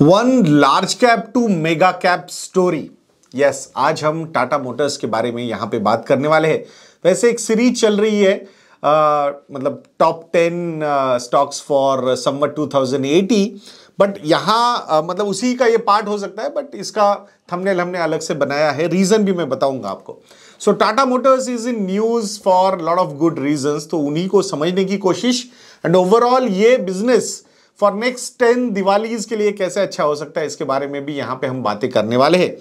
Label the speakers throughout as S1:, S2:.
S1: One large cap to mega cap story yes आज हम Tata Motors के बारे में यहाँ पे बात करने वाले हैं वैसे एक सीरीज चल रही है आ, मतलब top ten stocks for summer 2080 thousand eighty but यहाँ मतलब उसी का ये पार्ट हो सकता है बट इसका थंबनेल हमने अलग से बनाया है रीज़न भी मैं बताऊंगा आपको so Tata Motors is in news for lot of good reasons तो उन्हीं को समझने की कोशिश एंड ओवरऑल ये business for next ten Diwalis के लिए कैसे अच्छा हो सकता है इसके बारे में भी यहाँ पे हम बातें करने वाले हैं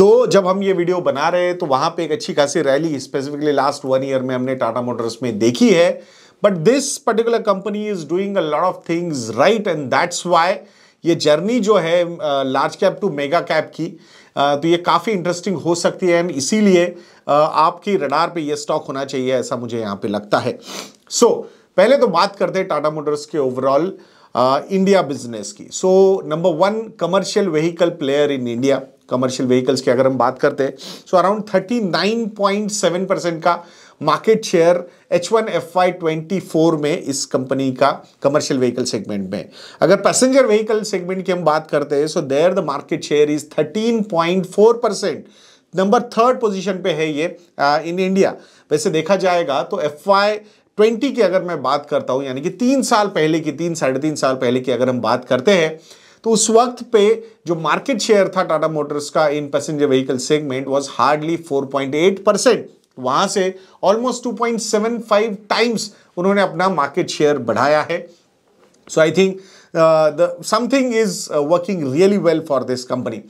S1: दो जब हम ये वीडियो बना रहे हैं तो वहाँ पे एक अच्छी खासी rally specifically last one year में हमने टाटा मोटर्स में देखी है but this particular company is doing a lot of things right and that's why ये जर्नी जो है large cap to mega cap की uh, तो ये काफ़ी इंटरेस्टिंग हो सकती है एंड इसीलिए uh, आपकी रडार पे ये स्टॉक होना चाहिए ऐसा मुझे यहाँ पे लगता है सो so, पहले तो बात करते हैं टाटा मोटर्स के ओवरऑल इंडिया uh, बिजनेस की so number one commercial vehicle player in India commercial vehicles की अगर हम बात करते हैं सो अराउंड 39.7 परसेंट का market share H one F Y twenty four में इस कंपनी का कमर्शियल व्हीकल सेगमेंट में अगर पैसेंजर व्हीकल सेगमेंट की हम बात करते हैं so there the market share is 13.4 percent number third position पे है ये इन इन इंडिया वैसे देखा जाएगा तो एफ वाई ट्वेंटी की अगर मैं बात करता हूं यानी कि तीन साल पहले की तीन साढ़े तीन साल पहले की अगर हम बात करते हैं तो उस वक्त पे जो मार्केट शेयर था टाटा मोटर्स का in passenger vehicle segment was hardly 4.8 percent वहां से ऑलमोस्ट 2.75 टाइम्स उन्होंने अपना मार्केट शेयर बढ़ाया है so I think something is working really well for this company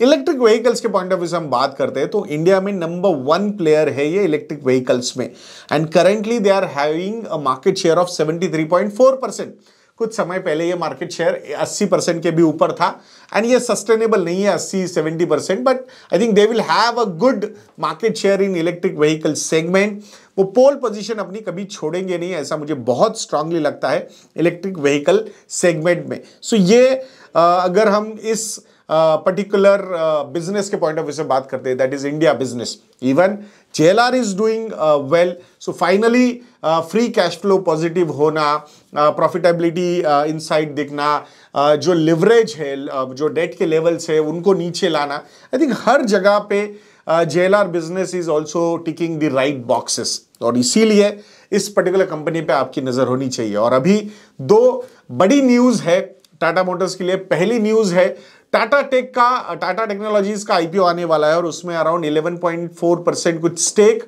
S1: electric vehicles के पॉइंट ऑफ व्यू से हम बात करते हैं तो इंडिया में नंबर वन प्लेयर है ये इलेक्ट्रिक व्हीकल्स में and currently they are having a market share of 73.4 percent कुछ समय पहले ये मार्केट शेयर 80 परसेंट के भी ऊपर था एंड ये सस्टेनेबल नहीं है 80 70 percent but I think they will have a good market share in electric vehicle segment वो पोल पोजीशन अपनी कभी छोड़ेंगे नहीं ऐसा मुझे बहुत स्ट्रांगली लगता है इलेक्ट्रिक व्हीकल सेगमेंट में सो so ये आ, अगर हम इस particular business ke point of view se baat karte hain that is India business. Even are is doing well so finally free cash flow positive होना प्रॉफिटेबिलिटी इनसाइट देखना जो leverage है जो डेट के लेवल्स है उनको नीचे लाना आई थिंक हर जगह पे J L R business is also ticking the right boxes और इसीलिए इस पर्टिकुलर कंपनी पे आपकी नज़र होनी चाहिए और अभी दो बड़ी न्यूज़ है टाटा मोटर्स के लिए पहली न्यूज़ है टाटा टेक का टाटा टेक्नोलॉजीज का आईपीओ आने वाला है और उसमें अराउंड 11.4 परसेंट कुछ स्टेक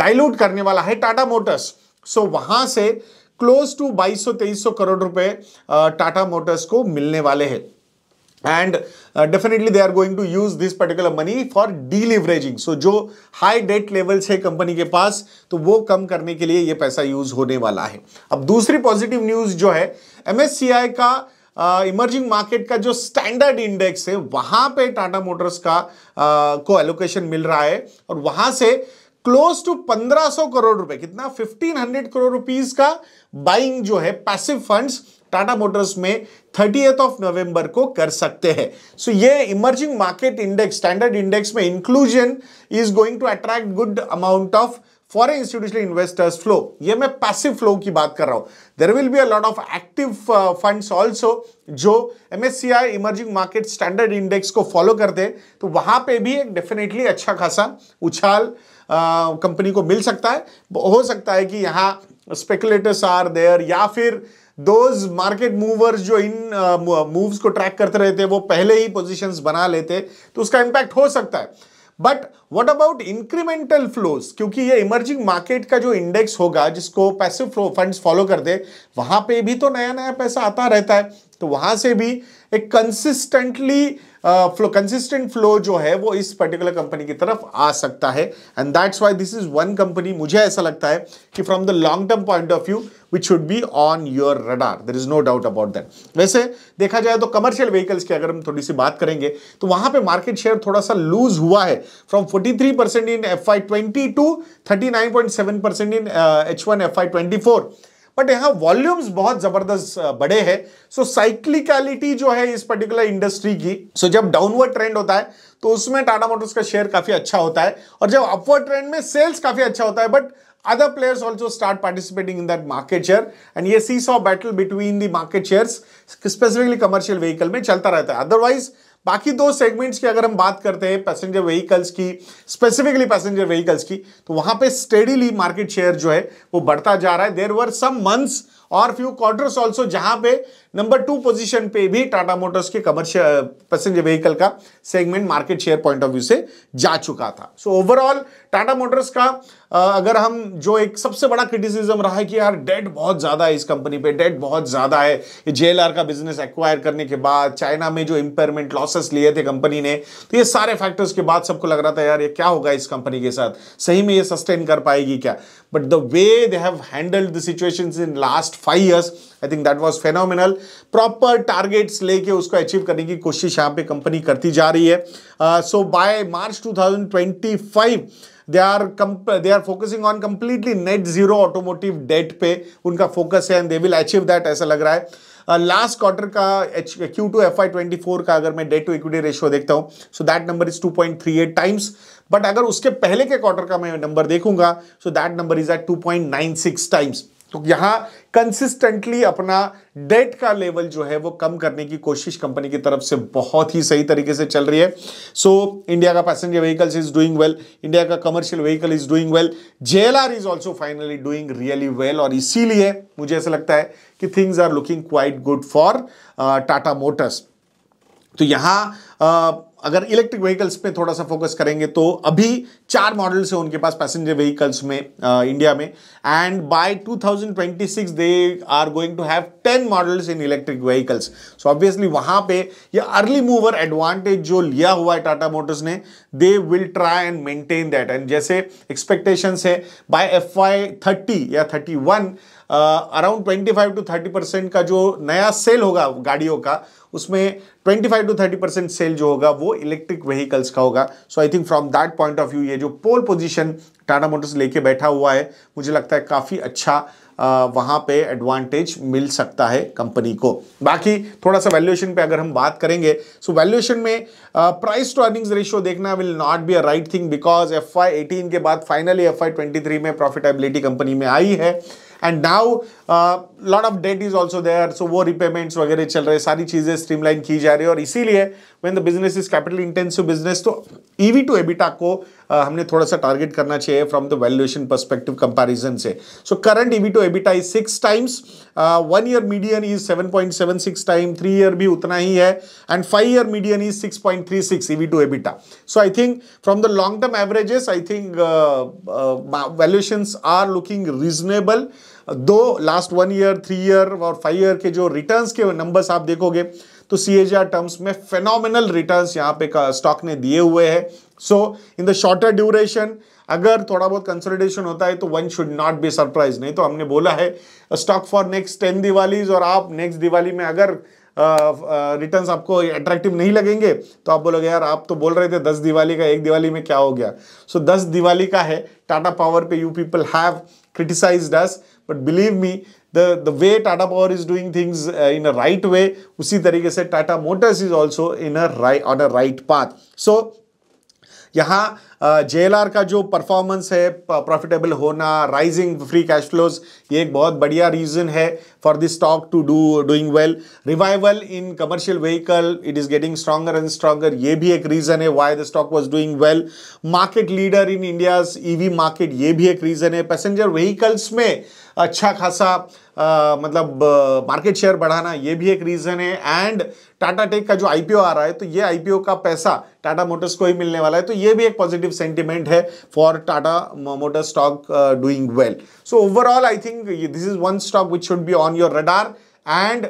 S1: डाइल्यूट करने वाला है टाटा मोटर्स सो वहां से क्लोज टू 2200-2300 करोड़ रुपए टाटा मोटर्स को मिलने वाले हैं and definitely they are going to use this particular money for for deleveraging जो हाई डेट लेवल्स है कंपनी के पास तो वो कम करने के लिए ये पैसा यूज होने वाला है अब दूसरी पॉजिटिव न्यूज जो है एमएससीआई का इमर्जिंग मार्केट का जो स्टैंडर्ड इंडेक्स है वहां पे टाटा मोटर्स का uh, को एलोकेशन मिल रहा है और वहां से क्लोज टू 1500 करोड़ रुपए कितना 1500 करोड़ रुपीस का बाइंग जो है पैसिव फंड्स टाटा मोटर्स में थर्टी ऑफ नवंबर को कर सकते हैं सो so, ये emerging market index standard index में inclusion is going to attract good amount of foreign institutional investors flow ये मैं पैसिव फ्लो की बात कर रहा हूँ there will be a lot of active funds also जो M S C I emerging market standard index को follow करते हैं तो वहाँ पर भी एक डेफिनेटली अच्छा खासा उछाल कंपनी uh, को मिल सकता है हो सकता है कि यहाँ स्पेकुलेटर्स आर देयर या फिर दोज मार्केट मूवर्स जो इन मूव्स uh, को ट्रैक करते रहते हैं वो पहले ही पोजिशंस बना लेते तो उसका इम्पैक्ट हो सकता है but what about incremental flows क्योंकि ये इमर्जिंग मार्केट का जो इंडेक्स होगा जिसको पैसिव फंड्स फॉलो कर दे वहां पे भी तो नया नया पैसा आता रहता है तो वहां से भी एक कंसिस्टेंटली फ्लो कंसिस्टेंट फ्लो जो है वो इस पर्टिकुलर कंपनी की तरफ आ सकता है and that's why this is one company मुझे ऐसा लगता है कि from the long term point of view which should be on your radar there is no doubt about that वैसे देखा जाए तो कमर्शियल व्हीकल्स की अगर हम थोड़ी सी बात करेंगे तो वहां पे मार्केट शेयर थोड़ा सा लूज हुआ है from 43 percent in F Y twenty two thirty nine point seven percent in H one F Y twenty four but यहां वॉल्यूम्स बहुत जबरदस्त बड़े हैं सो साइक्लिकलिटी जो है इस पर्टिकुलर इंडस्ट्री की सो so जब डाउनवर्ड ट्रेंड होता है तो उसमें टाटा मोटर्स का शेयर काफी अच्छा होता है और जब अपवर्ड ट्रेंड में सेल्स काफी अच्छा होता है but other players also start participating in that market share and ये seesaw battle between the market share specifically commercial vehicle में चलता रहता है अदरवाइज बाकी दो सेगमेंट्स की अगर हम बात करते हैं पैसेंजर व्हीकल्स की स्पेसिफिकली पैसेंजर व्हीकल्स की तो वहां पे स्टेडीली मार्केट शेयर जो है वो बढ़ता जा रहा है देर वर सम मंथ्स और फ्यू क्वार्टर्स ऑल्सो जहां पे नंबर टू पोजीशन पे भी टाटा मोटर्स के कमर्शियल पैसेंजर व्हीकल का segment market share point of view से जा चुका था सो ओवरऑल टाटा मोटर्स का uh, अगर हम जो एक सबसे बड़ा क्रिटिसिज्म रहा है कि यार डेट बहुत ज़्यादा है इस कंपनी पे डेट बहुत ज़्यादा है जे का बिजनेस एक्वायर करने के बाद चाइना में जो इंपेयरमेंट लॉसेस लिए थे कंपनी ने तो ये सारे फैक्टर्स के बाद सबको लग रहा था यार ये क्या होगा इस कंपनी के साथ सही में ये सस्टेन कर पाएगी क्या but the way they have handled the situation in last five years I think that was phenomenal proper targets लेके उसको अचीव करने की कोशिश यहाँ पे कंपनी करती जा रही है so by March 2025 they are they are focusing on completely net zero automotive debt पे उनका फोकस है and they will achieve that ऐसा लग रहा है लास्ट uh, क्वार्टर का H Q two F Y twenty four का अगर मैं डेट टू इक्विटी रेशियो देखता हूँ so that number is two point three eight times but अगर उसके पहले के क्वार्टर का मैं नंबर देखूंगा so that number is at two point nine six times तो यहां कंसिस्टेंटली अपना डेट का लेवल जो है वो कम करने की कोशिश कंपनी की तरफ से बहुत ही सही तरीके से चल रही है सो so, इंडिया का passenger vehicles is doing well India का commercial vehicle is doing well JLR is also finally doing really well और इसीलिए मुझे ऐसा लगता है कि things are looking quite good for Tata Motors तो यहाँ uh, अगर इलेक्ट्रिक व्हीकल्स पे थोड़ा सा फोकस करेंगे तो अभी चार मॉडल्स हैं उनके पास पैसेंजर व्हीकल्स में आ, इंडिया में and by 2026 they are going to have ten models in electric vehicles so obviously वहां पे ये अर्ली मूवर एडवांटेज जो लिया हुआ है टाटा मोटर्स ने they will try and maintain that and जैसे एक्सपेक्टेशंस है by F Y thirty around twenty five to thirty percent का जो नया सेल होगा गाड़ियों का उसमें 25 टू 30 परसेंट सेल जो होगा वो इलेक्ट्रिक व्हीकल्स का होगा so I think from that point of view ये जो पोल पोजीशन टाटा मोटर्स लेके बैठा हुआ है मुझे लगता है काफ़ी अच्छा वहाँ पे एडवांटेज मिल सकता है कंपनी को बाकी थोड़ा सा वैल्यूएशन पे अगर हम बात करेंगे सो वैल्यूएशन में प्राइस टू अर्निंग्स रेशियो देखना will not be a right thing because F Y के बाद फाइनली एफ आई में प्रॉफिटेबिलिटी कंपनी में आई है and now lot of debt is also there so वो रिपेमेंट्स वगैरह चल रहे सारी चीज़ें स्ट्रीमलाइन की जा रही है और इसीलिए when the business is capital intensive business तो ईवी टू एबिटा को हमने थोड़ा सा टारगेट करना चाहिए from the valuation perspective comparison से so current EV to EBITDA is six times one year median is seven point seven six time three year भी उतना ही है and five year median is six point three six EV to EBITDA so I think from the long term averages I think valuations are looking reasonable though last one year three year और five year के जो returns के numbers आप देखोगे तो सी terms में phenomenal returns यहाँ पे स्टॉक ने दिए हुए हैं so in the shorter duration अगर थोड़ा बहुत कंसोलिडेशन होता है तो one should not be surprise नहीं तो हमने बोला है stock for next ten Diwalis और आप नेक्स्ट दिवाली में अगर रिटर्न uh, uh, आपको अट्रैक्टिव नहीं लगेंगे तो आप बोलोगे यार आप तो बोल रहे थे दस दिवाली का एक दिवाली में क्या हो गया सो so, दस दिवाली का है टाटा पावर पे you people have criticise us but believe me the the way Tata Power is doing things in a right way उसी तरीके से Tata Motors is also in a right on a right path so यहाँ JLR का जो performance है profitable होना rising free cash flows ये एक बहुत बढ़िया रीज़न है for this stock to do doing well revival in commercial vehicle it is getting stronger and stronger ये भी एक रीज़न है why the stock was doing well market leader in India's E market ये भी एक reason है passenger vehicles में अच्छा खासा आ, मतलब मार्केट शेयर बढ़ाना ये भी एक रीज़न है एंड टाटा टेक का जो आईपीओ आ रहा है तो ये आईपीओ का पैसा टाटा मोटर्स को ही मिलने वाला है तो ये भी एक पॉजिटिव सेंटिमेंट है for Tata Motor stock doing well so overall I think this is one stock which should be on your radar and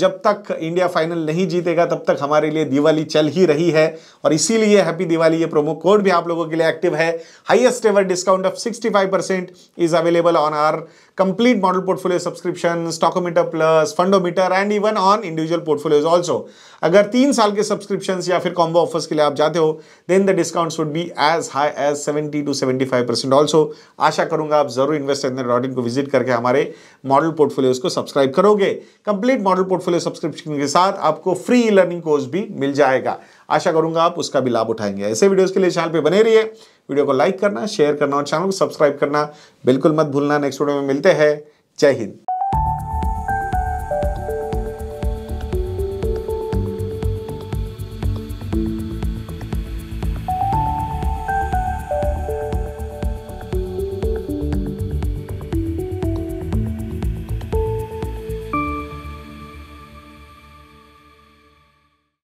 S1: जब तक इंडिया फाइनल नहीं जीतेगा तब तक हमारे लिए दिवाली चल ही रही है और इसीलिए हैप्पी दिवाली ये प्रोमो कोड भी आप लोगों के लिए एक्टिव है highest ever discount of 65 percent is available on our complete model portfolio subscription, stockometer plus, fundometer and even on individual portfolios also. अगर तीन साल के सब्सक्रिप्शन या फिर कॉम्बो ऑफर्स के लिए आप जाते हो then the discounts would be as high as 70 to 75 percent also आशा करूंगा आप जरूर इन्वेस्ट डॉट इन को विजिट करके हमारे मॉडल पोर्टफोलियोज को सब्सक्राइब करोगे कंप्लीट मॉडल पोर्टफोलियो सब्सक्रिप्शन के साथ आपको फ्री लर्निंग कोर्स भी मिल जाएगा आशा करूंगा आप उसका भी लाभ उठाएंगे ऐसे वीडियोस के लिए चैनल पे बने रहिए वीडियो को लाइक करना शेयर करना और चैनल को सब्सक्राइब करना बिल्कुल मत भूलना नेक्स्ट वीडियो में मिलते हैं जय हिंद